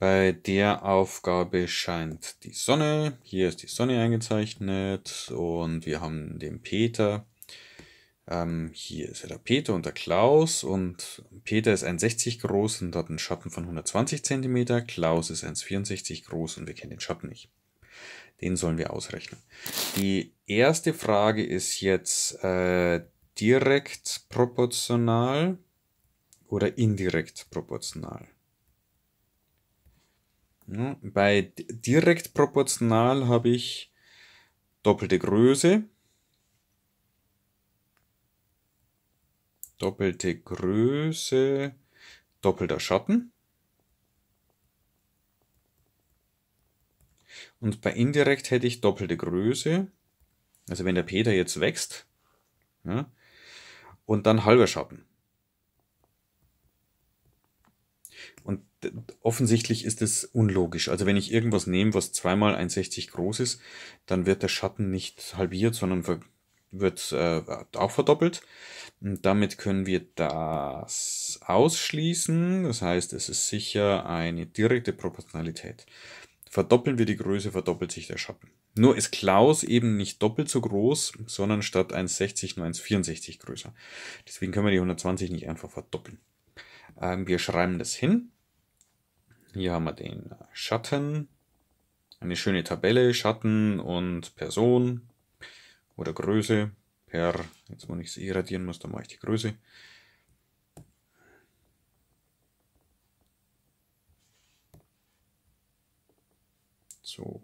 Bei der Aufgabe scheint die Sonne. Hier ist die Sonne eingezeichnet und wir haben den Peter. Ähm, hier ist ja der Peter und der Klaus und Peter ist 1,60 groß und hat einen Schatten von 120 cm. Klaus ist 1,64 groß und wir kennen den Schatten nicht. Den sollen wir ausrechnen. Die erste Frage ist jetzt äh, direkt proportional oder indirekt proportional bei direkt proportional habe ich doppelte Größe. Doppelte Größe, doppelter Schatten. Und bei indirekt hätte ich doppelte Größe. Also wenn der Peter jetzt wächst. Ja, und dann halber Schatten. Und offensichtlich ist es unlogisch. Also wenn ich irgendwas nehme, was zweimal 1,60 groß ist, dann wird der Schatten nicht halbiert, sondern wird äh, auch verdoppelt. Und damit können wir das ausschließen. Das heißt, es ist sicher eine direkte Proportionalität. Verdoppeln wir die Größe, verdoppelt sich der Schatten. Nur ist Klaus eben nicht doppelt so groß, sondern statt 1,60 nur 1,64 größer. Deswegen können wir die 120 nicht einfach verdoppeln. Ähm, wir schreiben das hin. Hier haben wir den Schatten. Eine schöne Tabelle, Schatten und Person oder Größe per, jetzt wo ich es eh radieren muss, dann mache ich die Größe. So.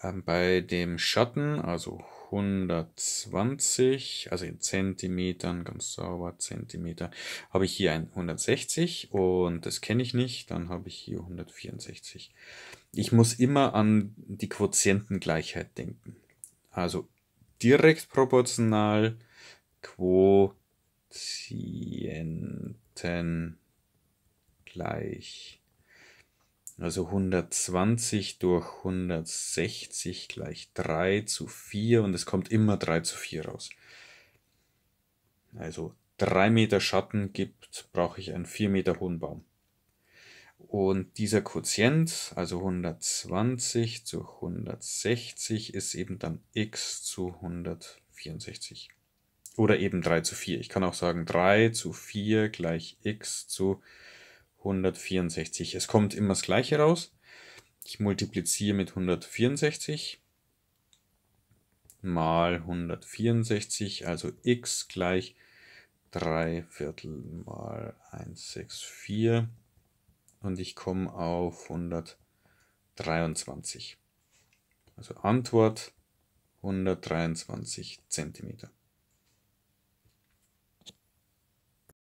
Ähm, bei dem Schatten, also 120, also in Zentimetern, ganz sauber Zentimeter, habe ich hier ein 160 und das kenne ich nicht, dann habe ich hier 164. Ich muss immer an die Quotientengleichheit denken. Also direkt proportional Quotientengleich. Also 120 durch 160 gleich 3 zu 4 und es kommt immer 3 zu 4 raus. Also 3 Meter Schatten gibt, brauche ich einen 4 Meter hohen Baum. Und dieser Quotient, also 120 zu 160, ist eben dann x zu 164. Oder eben 3 zu 4. Ich kann auch sagen 3 zu 4 gleich x zu 164. 164. Es kommt immer das gleiche raus. Ich multipliziere mit 164 mal 164, also x gleich 3 Viertel mal 164 und ich komme auf 123. Also Antwort 123 Zentimeter.